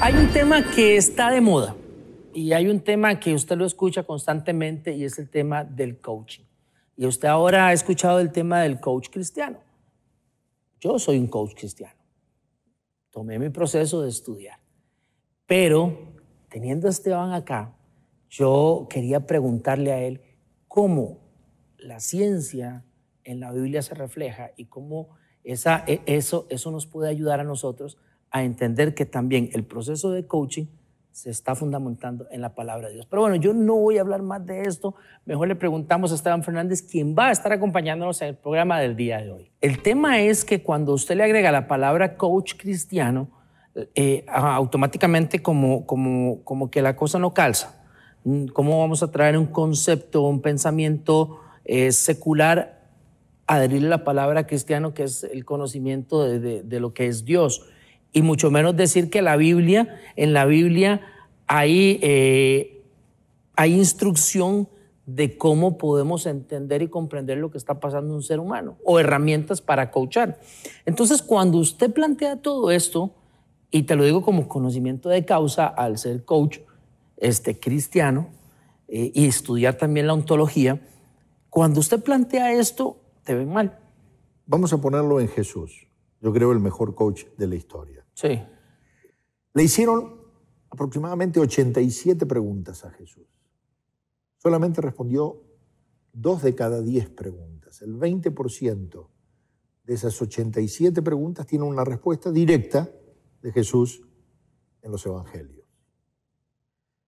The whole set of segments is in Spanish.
Hay un tema que está de moda y hay un tema que usted lo escucha constantemente y es el tema del coaching. Y usted ahora ha escuchado el tema del coach cristiano. Yo soy un coach cristiano. Tomé mi proceso de estudiar. Pero teniendo a Esteban acá, yo quería preguntarle a él cómo la ciencia en la Biblia se refleja y cómo esa, e, eso, eso nos puede ayudar a nosotros a entender que también el proceso de coaching se está fundamentando en la palabra de Dios. Pero bueno, yo no voy a hablar más de esto. Mejor le preguntamos a Esteban Fernández, quién va a estar acompañándonos en el programa del día de hoy. El tema es que cuando usted le agrega la palabra coach cristiano, eh, automáticamente como, como, como que la cosa no calza. Mm, ¿Cómo vamos a traer un concepto, un pensamiento eh, secular adherir la palabra cristiano, que es el conocimiento de, lo que es Dios. Y mucho menos decir que la Biblia, en la Biblia eh, hay, instrucción de cómo podemos entender y comprender lo que está pasando un ser humano o herramientas para coachar. Entonces, cuando usted plantea todo esto, y te lo digo como conocimiento de causa al ser coach este, cristiano eh, y estudiar también la ontología, cuando usted plantea esto, te ven mal. Vamos a ponerlo en Jesús, yo creo el mejor coach de la historia. Sí. Le hicieron aproximadamente 87 preguntas a Jesús. Solamente respondió dos de cada 10 preguntas. El 20% de esas 87 preguntas tiene una respuesta directa de Jesús en los evangelios.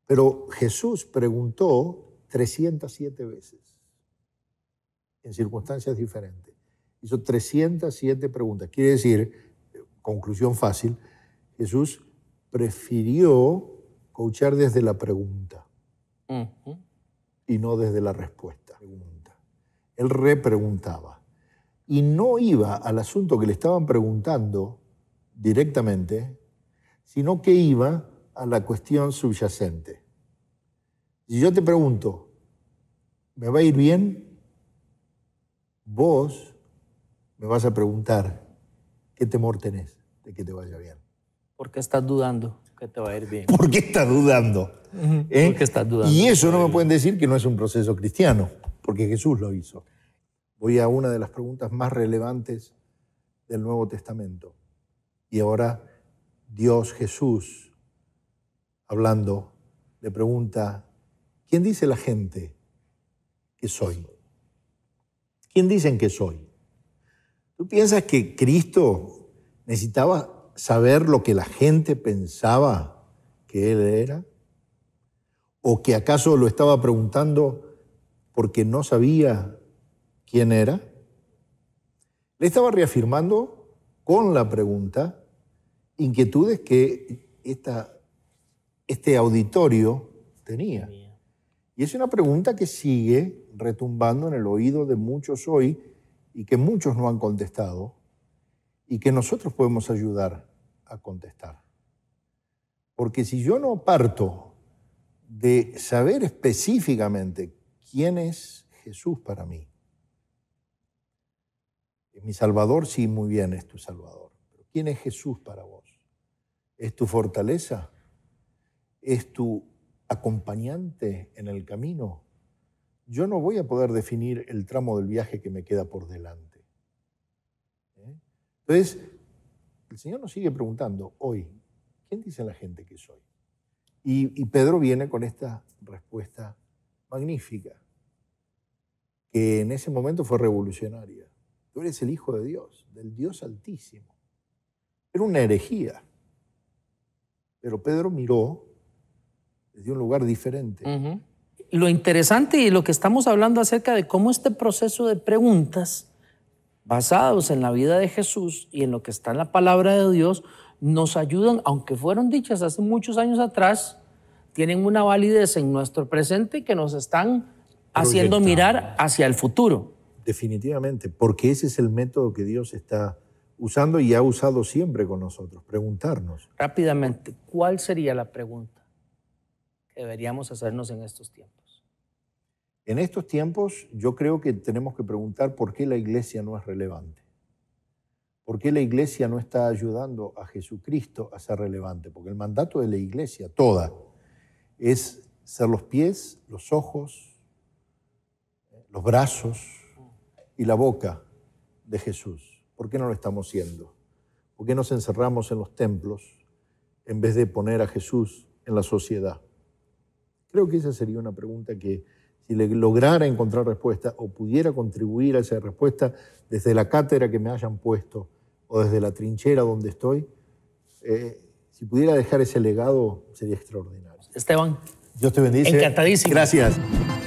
Pero Jesús preguntó 307 veces en circunstancias diferentes. Hizo 307 preguntas. Quiere decir, eh, conclusión fácil, Jesús prefirió coachar desde la pregunta y no desde la respuesta. Él repreguntaba y no iba al asunto que le estaban preguntando directamente, sino que iba a la cuestión subyacente. Si yo te pregunto, ¿me va a ir bien? vos me vas a preguntar qué temor tenés de que te vaya bien. ¿Por qué estás dudando que te va a ir bien? ¿Por qué estás dudando? ¿Eh? qué estás dudando? Y eso no me pueden decir que no es un proceso cristiano, porque Jesús lo hizo. Voy a una de las preguntas más relevantes del Nuevo Testamento. Y ahora Dios Jesús, hablando, le pregunta, ¿quién dice la gente que soy? ¿Quién dicen que soy? ¿Tú piensas que Cristo necesitaba saber lo que la gente pensaba que Él era? ¿O que acaso lo estaba preguntando porque no sabía quién era? Le estaba reafirmando con la pregunta inquietudes que este auditorio tenía. Y es una pregunta que sigue retumbando en el oído de muchos hoy y que muchos no han contestado y que nosotros podemos ayudar a contestar. Porque si yo no parto de saber específicamente quién es Jesús para mí, mi Salvador, sí, muy bien, es tu Salvador. Pero ¿quién es Jesús para vos? ¿Es tu fortaleza? ¿Es tu acompañante en el camino, yo no voy a poder definir el tramo del viaje que me queda por delante. ¿Eh? Entonces, el Señor nos sigue preguntando hoy, ¿quién dice la gente que soy? Y, y Pedro viene con esta respuesta magnífica, que en ese momento fue revolucionaria. Tú eres el Hijo de Dios, del Dios Altísimo. Era una herejía. Pero Pedro miró de un lugar diferente. Lo interesante y lo que estamos hablando acerca de cómo este proceso de preguntas basados en la vida de Jesús y en lo que está en la palabra de Dios nos ayudan, aunque fueron dichas hace muchos años atrás, tienen una validez en nuestro presente que nos están haciendo mirar hacia el futuro. Definitivamente, porque ese es el método que Dios está usando y ha usado siempre con nosotros, preguntarnos. Rápidamente, ¿cuál sería la pregunta? deberíamos hacernos en estos tiempos? En estos tiempos yo creo que tenemos que preguntar por qué la iglesia no es relevante. ¿Por qué la iglesia no está ayudando a Jesucristo a ser relevante? Porque el mandato de la iglesia, toda, es ser los pies, los ojos, los brazos y la boca de Jesús. ¿Por qué no lo estamos siendo? ¿Por qué nos encerramos en los templos en vez de poner a Jesús en la sociedad? Creo que esa sería una pregunta que si le lograra encontrar respuesta o pudiera contribuir a esa respuesta desde la cátedra que me hayan puesto o desde la trinchera donde estoy, eh, si pudiera dejar ese legado sería extraordinario. Esteban. Yo te bendice. Encantadísimo. Gracias.